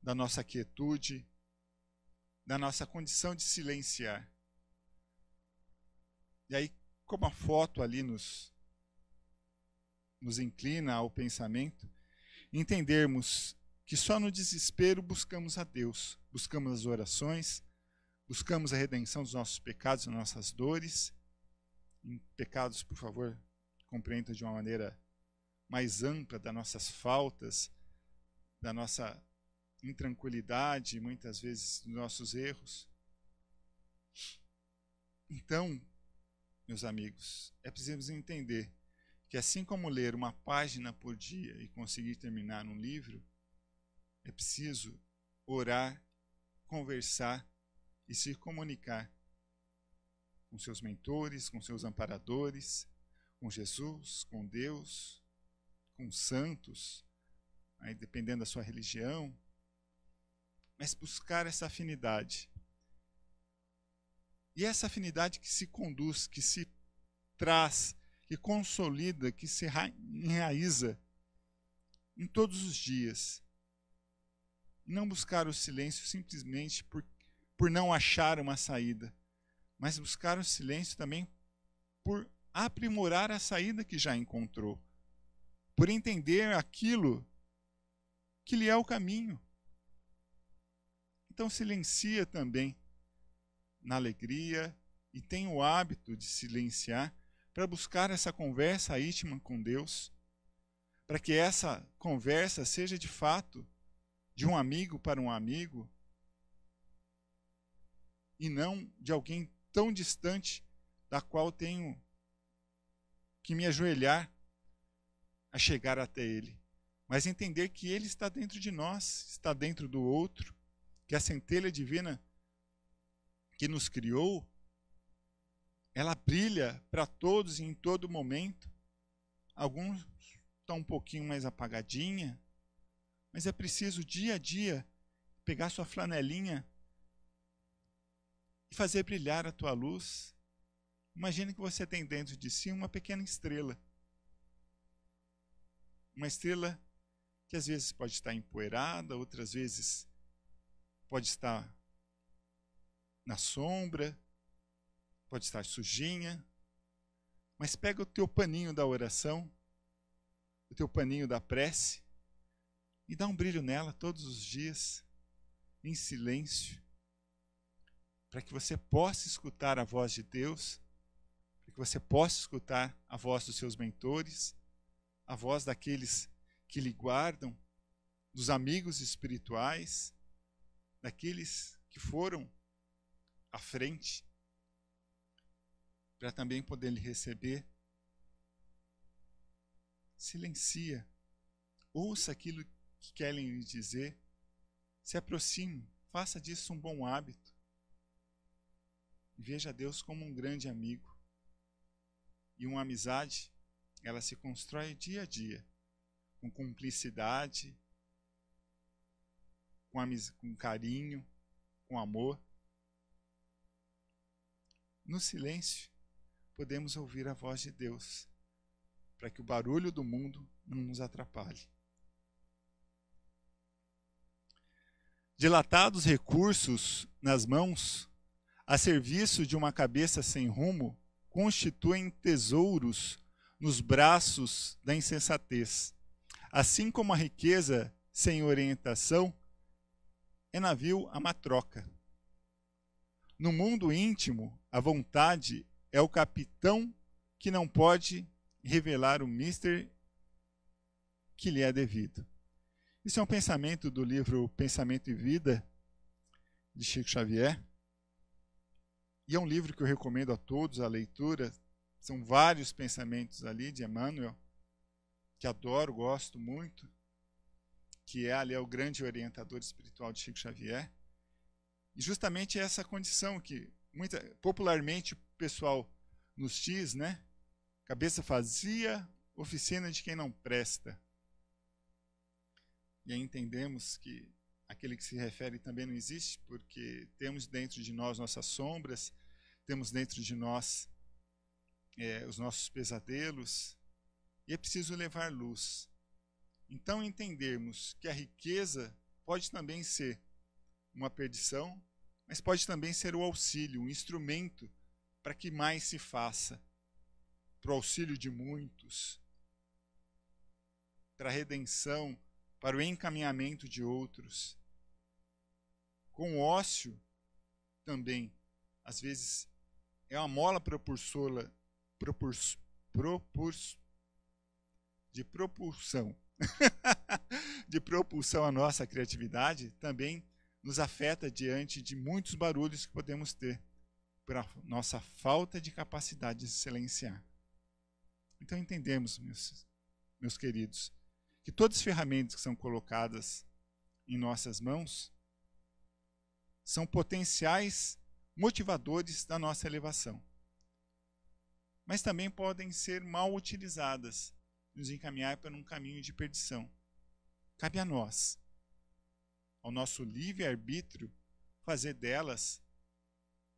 da nossa quietude, da nossa condição de silenciar. E aí, como a foto ali nos, nos inclina ao pensamento, entendermos que só no desespero buscamos a Deus, buscamos as orações, buscamos a redenção dos nossos pecados, das nossas dores. Em pecados, por favor, compreenda de uma maneira mais ampla das nossas faltas, da nossa intranquilidade, muitas vezes dos nossos erros. Então, meus amigos, é preciso entender que assim como ler uma página por dia e conseguir terminar um livro, é preciso orar, conversar e se comunicar com seus mentores, com seus amparadores, com Jesus, com Deus, com santos, aí dependendo da sua religião, mas buscar essa afinidade. E essa afinidade que se conduz, que se traz que consolida, que se enraiza em todos os dias. não buscar o silêncio simplesmente por, por não achar uma saída, mas buscar o silêncio também por aprimorar a saída que já encontrou, por entender aquilo que lhe é o caminho. Então silencia também na alegria e tem o hábito de silenciar para buscar essa conversa íntima com Deus, para que essa conversa seja de fato de um amigo para um amigo e não de alguém tão distante da qual tenho que me ajoelhar a chegar até ele, mas entender que ele está dentro de nós, está dentro do outro, que a centelha divina que nos criou ela brilha para todos em todo momento. Alguns estão tá um pouquinho mais apagadinha, mas é preciso dia a dia pegar sua flanelinha e fazer brilhar a tua luz. Imagine que você tem dentro de si uma pequena estrela. Uma estrela que às vezes pode estar empoeirada, outras vezes pode estar na sombra, pode estar sujinha, mas pega o teu paninho da oração, o teu paninho da prece, e dá um brilho nela todos os dias, em silêncio, para que você possa escutar a voz de Deus, para que você possa escutar a voz dos seus mentores, a voz daqueles que lhe guardam, dos amigos espirituais, daqueles que foram à frente para também poder lhe receber. Silencia. Ouça aquilo que querem lhe dizer. Se aproxime. Faça disso um bom hábito. E veja Deus como um grande amigo. E uma amizade, ela se constrói dia a dia, com cumplicidade, com, com carinho, com amor. No silêncio, podemos ouvir a voz de Deus, para que o barulho do mundo não nos atrapalhe. Dilatados recursos nas mãos, a serviço de uma cabeça sem rumo, constituem tesouros nos braços da insensatez. Assim como a riqueza sem orientação é navio a matroca. No mundo íntimo, a vontade é o capitão que não pode revelar o mister que lhe é devido. Isso é um pensamento do livro Pensamento e Vida, de Chico Xavier. E é um livro que eu recomendo a todos a leitura. São vários pensamentos ali de Emmanuel, que adoro, gosto muito, que é ali é o grande orientador espiritual de Chico Xavier. E justamente essa condição que muita, popularmente pessoal nos X, né? Cabeça vazia, oficina de quem não presta. E aí entendemos que aquele que se refere também não existe, porque temos dentro de nós nossas sombras, temos dentro de nós é, os nossos pesadelos, e é preciso levar luz. Então entendermos que a riqueza pode também ser uma perdição, mas pode também ser o auxílio, um instrumento para que mais se faça para o auxílio de muitos, para a redenção, para o encaminhamento de outros. Com o ócio também, às vezes, é uma mola propulsora, propurs, propurs, de propulsão, de propulsão à nossa criatividade, também nos afeta diante de muitos barulhos que podemos ter pela nossa falta de capacidade de silenciar. Então entendemos, meus, meus queridos, que todas as ferramentas que são colocadas em nossas mãos são potenciais motivadores da nossa elevação, mas também podem ser mal utilizadas nos encaminhar para um caminho de perdição. Cabe a nós, ao nosso livre arbítrio, fazer delas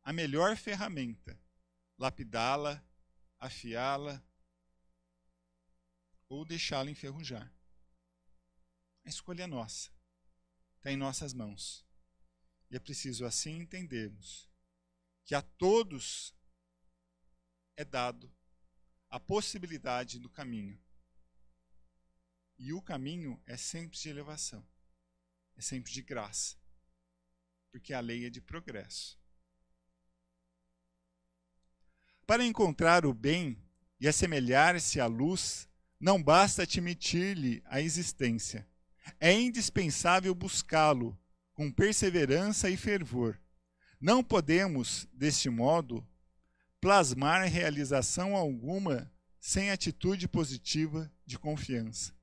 a melhor ferramenta, lapidá-la, afiá-la ou deixá-la enferrujar. A escolha é nossa, está em nossas mãos. E é preciso assim entendermos que a todos é dado a possibilidade do caminho. E o caminho é sempre de elevação, é sempre de graça, porque a lei é de progresso. Para encontrar o bem e assemelhar-se à luz, não basta admitir-lhe a existência. É indispensável buscá-lo com perseverança e fervor. Não podemos, deste modo, plasmar realização alguma sem atitude positiva de confiança.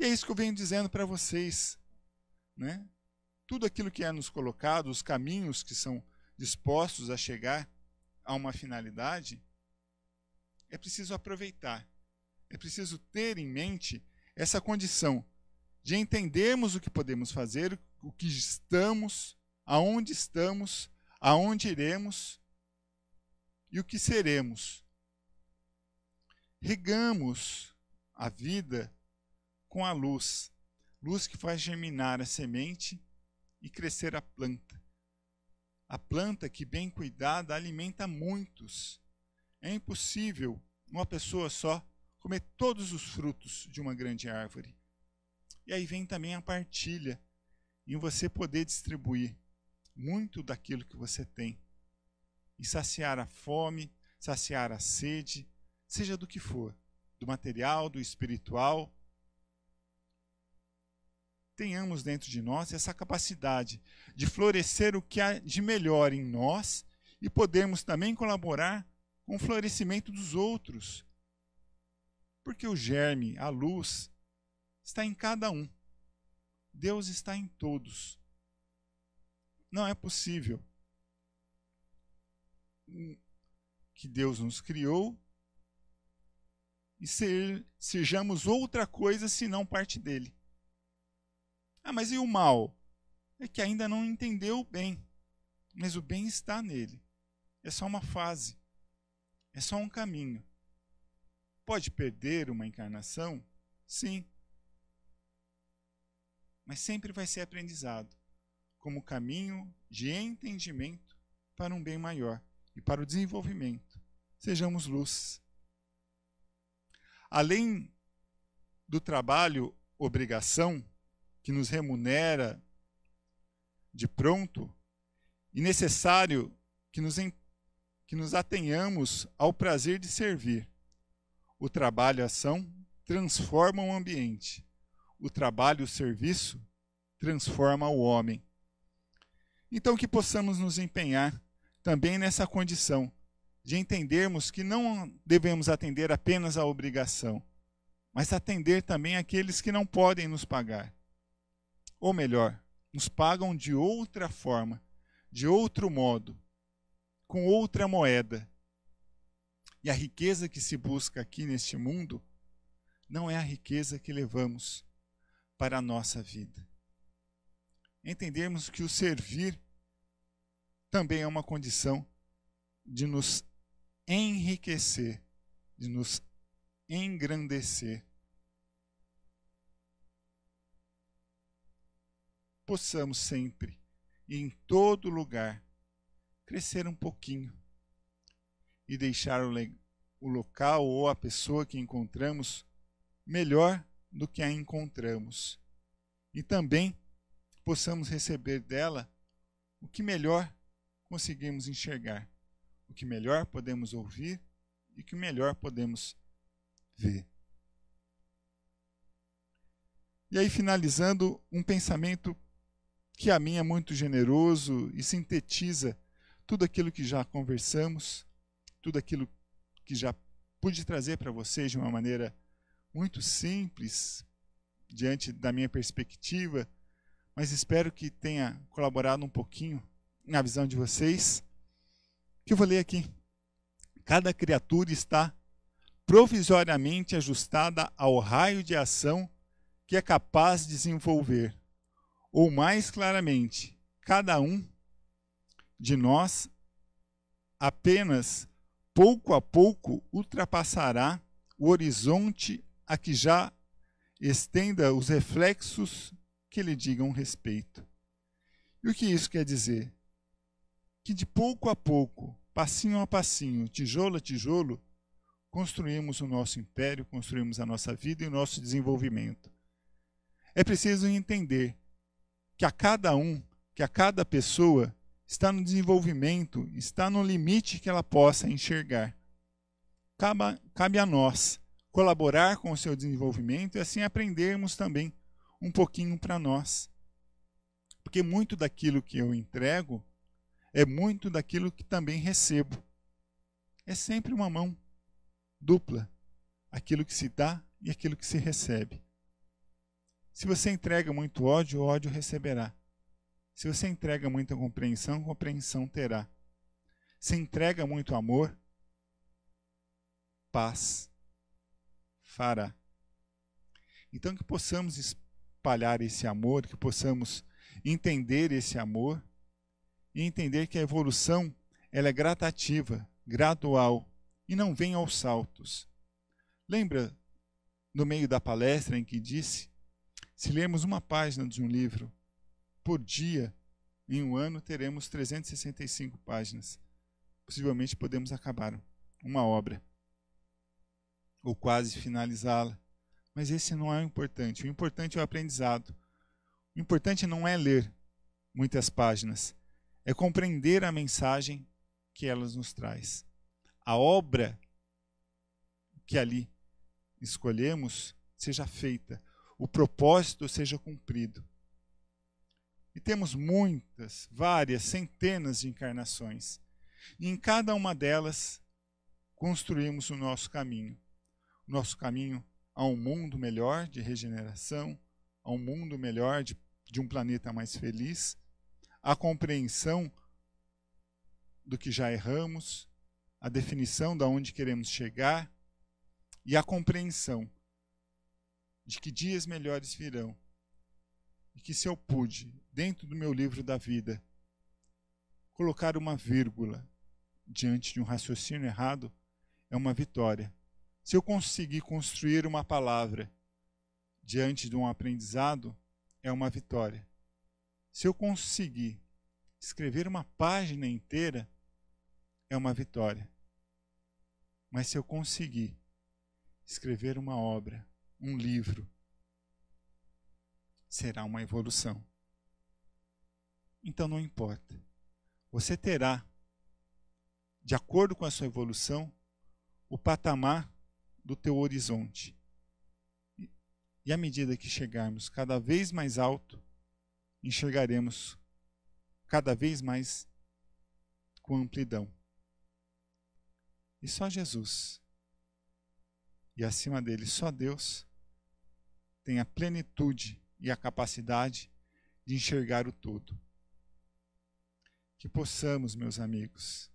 E é isso que eu venho dizendo para vocês. Né? Tudo aquilo que é nos colocado, os caminhos que são dispostos a chegar, a uma finalidade, é preciso aproveitar, é preciso ter em mente essa condição de entendermos o que podemos fazer, o que estamos, aonde estamos, aonde iremos e o que seremos. Regamos a vida com a luz, luz que faz germinar a semente e crescer a planta. A planta que bem cuidada alimenta muitos. É impossível uma pessoa só comer todos os frutos de uma grande árvore. E aí vem também a partilha, em você poder distribuir muito daquilo que você tem e saciar a fome, saciar a sede, seja do que for, do material, do espiritual, tenhamos dentro de nós essa capacidade de florescer o que há de melhor em nós e podermos também colaborar com o florescimento dos outros. Porque o germe, a luz, está em cada um. Deus está em todos. Não é possível que Deus nos criou e ser, sejamos outra coisa senão parte dele. Ah, mas e o mal? É que ainda não entendeu o bem, mas o bem está nele. É só uma fase, é só um caminho. Pode perder uma encarnação? Sim. Mas sempre vai ser aprendizado como caminho de entendimento para um bem maior e para o desenvolvimento. Sejamos luz. Além do trabalho obrigação, que nos remunera de pronto, e necessário que nos, que nos atenhamos ao prazer de servir. O trabalho e a ação transformam o ambiente. O trabalho e o serviço transforma o homem. Então que possamos nos empenhar também nessa condição de entendermos que não devemos atender apenas à obrigação, mas atender também aqueles que não podem nos pagar. Ou melhor, nos pagam de outra forma, de outro modo, com outra moeda. E a riqueza que se busca aqui neste mundo não é a riqueza que levamos para a nossa vida. Entendemos que o servir também é uma condição de nos enriquecer, de nos engrandecer possamos sempre e em todo lugar crescer um pouquinho e deixar o, o local ou a pessoa que encontramos melhor do que a encontramos. E também possamos receber dela o que melhor conseguimos enxergar, o que melhor podemos ouvir e o que melhor podemos ver. E aí, finalizando, um pensamento que a mim é muito generoso e sintetiza tudo aquilo que já conversamos, tudo aquilo que já pude trazer para vocês de uma maneira muito simples, diante da minha perspectiva, mas espero que tenha colaborado um pouquinho na visão de vocês. Que eu vou ler aqui. Cada criatura está provisoriamente ajustada ao raio de ação que é capaz de desenvolver ou mais claramente, cada um de nós apenas pouco a pouco ultrapassará o horizonte a que já estenda os reflexos que lhe digam respeito. E o que isso quer dizer? Que de pouco a pouco, passinho a passinho, tijolo a tijolo, construímos o nosso império, construímos a nossa vida e o nosso desenvolvimento. É preciso entender que a cada um, que a cada pessoa está no desenvolvimento, está no limite que ela possa enxergar. Cabe, cabe a nós colaborar com o seu desenvolvimento e assim aprendermos também um pouquinho para nós. Porque muito daquilo que eu entrego é muito daquilo que também recebo. É sempre uma mão dupla, aquilo que se dá e aquilo que se recebe. Se você entrega muito ódio, ódio receberá. Se você entrega muita compreensão, compreensão terá. Se entrega muito amor, paz fará. Então, que possamos espalhar esse amor, que possamos entender esse amor e entender que a evolução ela é gradativa, gradual e não vem aos saltos. Lembra no meio da palestra em que disse se lermos uma página de um livro por dia, em um ano teremos 365 páginas. Possivelmente podemos acabar uma obra ou quase finalizá-la. Mas esse não é o importante. O importante é o aprendizado. O importante não é ler muitas páginas, é compreender a mensagem que elas nos traz. A obra que ali escolhemos seja feita o propósito seja cumprido. E temos muitas, várias, centenas de encarnações. E em cada uma delas, construímos o nosso caminho. O nosso caminho a um mundo melhor de regeneração, a um mundo melhor de, de um planeta mais feliz, a compreensão do que já erramos, a definição de onde queremos chegar e a compreensão de que dias melhores virão, e que se eu pude, dentro do meu livro da vida, colocar uma vírgula diante de um raciocínio errado, é uma vitória. Se eu conseguir construir uma palavra diante de um aprendizado, é uma vitória. Se eu conseguir escrever uma página inteira, é uma vitória. Mas se eu conseguir escrever uma obra, um livro. Será uma evolução. Então não importa. Você terá, de acordo com a sua evolução, o patamar do teu horizonte. E à medida que chegarmos cada vez mais alto, enxergaremos cada vez mais com amplidão. E só Jesus. E acima dele, só Deus tem a plenitude e a capacidade de enxergar o todo. Que possamos, meus amigos,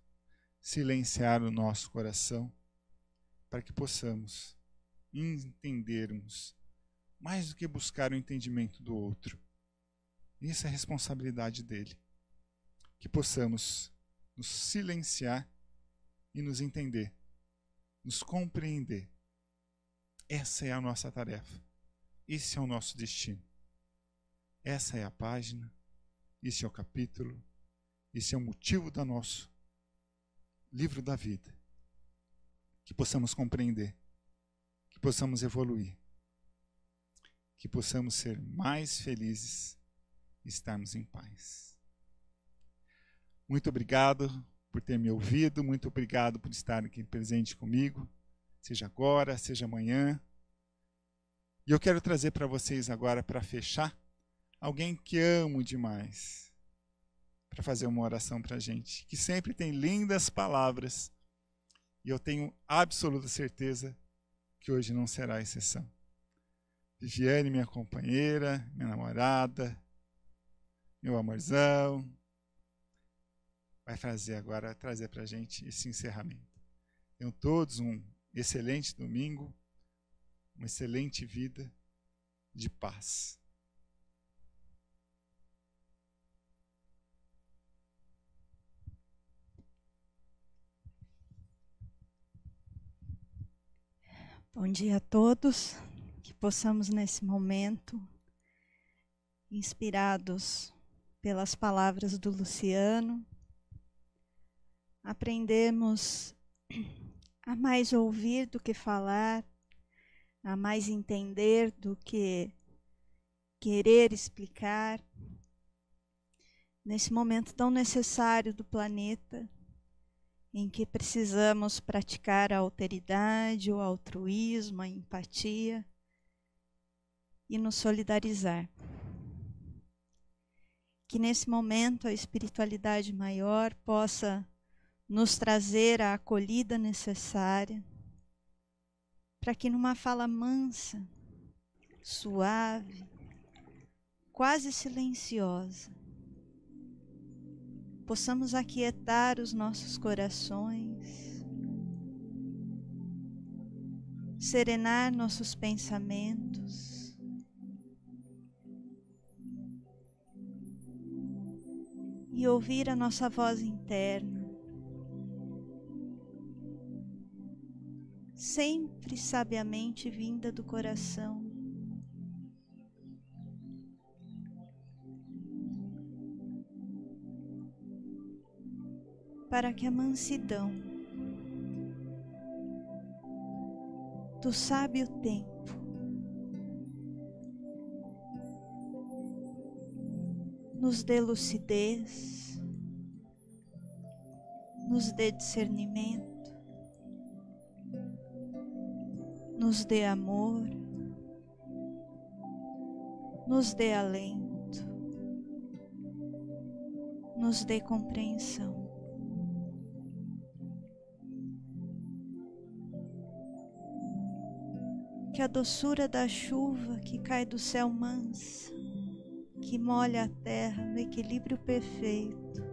silenciar o nosso coração para que possamos entendermos mais do que buscar o entendimento do outro. Isso é responsabilidade dele. Que possamos nos silenciar e nos entender, nos compreender. Essa é a nossa tarefa. Esse é o nosso destino. Essa é a página, esse é o capítulo, esse é o motivo do nosso livro da vida. Que possamos compreender, que possamos evoluir, que possamos ser mais felizes e estarmos em paz. Muito obrigado por ter me ouvido, muito obrigado por estar aqui presente comigo, seja agora, seja amanhã. E eu quero trazer para vocês agora, para fechar, alguém que amo demais, para fazer uma oração para a gente, que sempre tem lindas palavras, e eu tenho absoluta certeza que hoje não será exceção. Viviane, minha companheira, minha namorada, meu amorzão, vai fazer agora, trazer para a gente esse encerramento. Tenham todos um excelente domingo uma excelente vida de paz. Bom dia a todos, que possamos nesse momento, inspirados pelas palavras do Luciano, aprendermos a mais ouvir do que falar, a mais entender do que querer explicar. Nesse momento tão necessário do planeta, em que precisamos praticar a alteridade, o altruísmo, a empatia e nos solidarizar. Que nesse momento a espiritualidade maior possa nos trazer a acolhida necessária, para que numa fala mansa, suave, quase silenciosa, possamos aquietar os nossos corações, serenar nossos pensamentos, e ouvir a nossa voz interna. sempre sabiamente vinda do coração. Para que a mansidão do sábio tempo nos dê lucidez, nos dê discernimento. nos dê amor, nos dê alento, nos dê compreensão. Que a doçura da chuva que cai do céu mansa, que molha a terra no equilíbrio perfeito,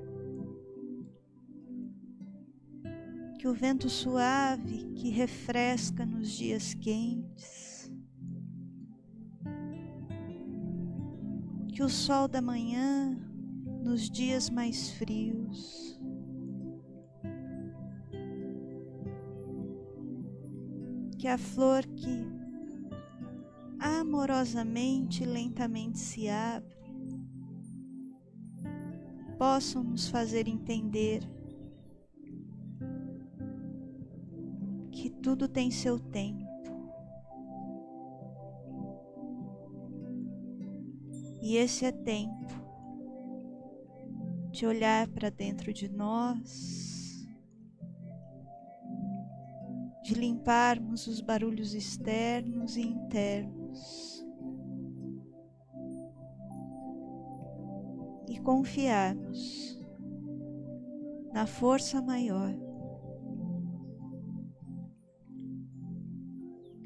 que o vento suave que refresca nos dias quentes, que o sol da manhã nos dias mais frios, que a flor que amorosamente e lentamente se abre, possam nos fazer entender tudo tem seu tempo. E esse é tempo de olhar para dentro de nós, de limparmos os barulhos externos e internos e confiarmos na força maior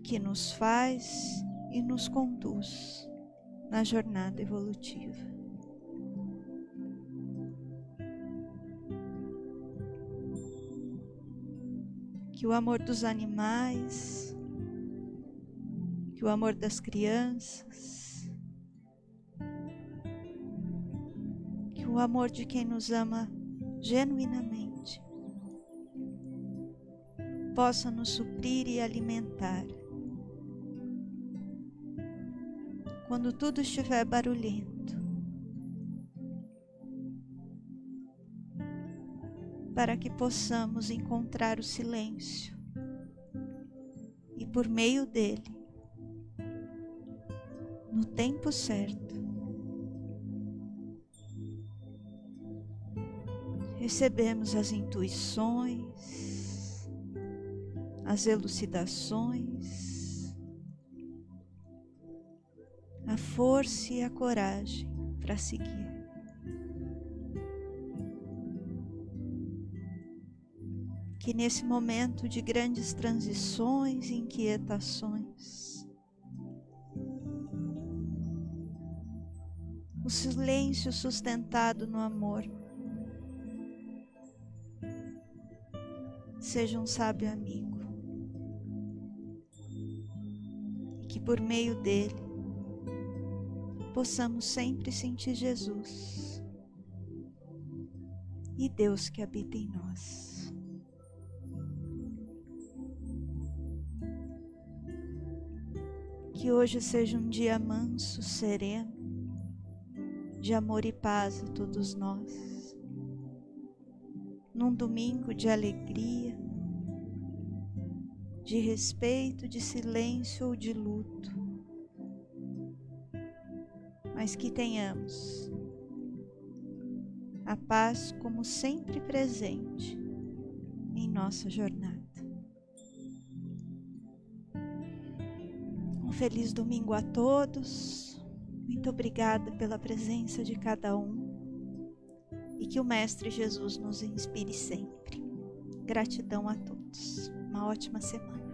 que nos faz e nos conduz na jornada evolutiva. Que o amor dos animais, que o amor das crianças, que o amor de quem nos ama genuinamente possa nos suprir e alimentar quando tudo estiver barulhento, para que possamos encontrar o silêncio e, por meio dele, no tempo certo, recebemos as intuições, as elucidações a força e a coragem para seguir. Que nesse momento de grandes transições e inquietações, o silêncio sustentado no amor seja um sábio amigo e que por meio dele possamos sempre sentir Jesus e Deus que habita em nós. Que hoje seja um dia manso, sereno, de amor e paz a todos nós. Num domingo de alegria, de respeito, de silêncio ou de luto mas que tenhamos a paz como sempre presente em nossa jornada. Um feliz domingo a todos. Muito obrigada pela presença de cada um e que o Mestre Jesus nos inspire sempre. Gratidão a todos. Uma ótima semana.